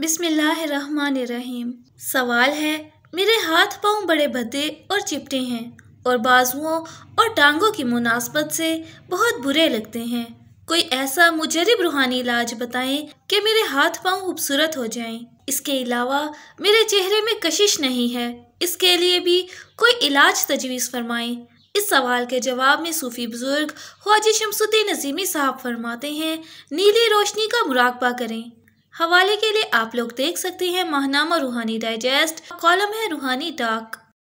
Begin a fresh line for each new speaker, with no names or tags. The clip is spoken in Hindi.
बिसमीम सवाल है मेरे हाथ पाँव बड़े भद्दे और चिपटे हैं और बाजुओं और टांगों की मुनासबत से बहुत बुरे लगते हैं कोई ऐसा मुजरब रूहानी इलाज बताएं कि मेरे हाथ पाँव खूबसूरत हो जाएं। इसके अलावा मेरे चेहरे में कशिश नहीं है इसके लिए भी कोई इलाज तजवीज़ फरमाएं इस सवाल के जवाब में सूफी बुज़ुर्ग ख्वाज शमसुद्दीन नजीमी साहब फरमाते हैं नीली रोशनी का मुराकबा करें हवाले के लिए आप लोग देख सकते हैं माहनामा रूहानी डाइजेस्ट कॉलम है रूहानी डाक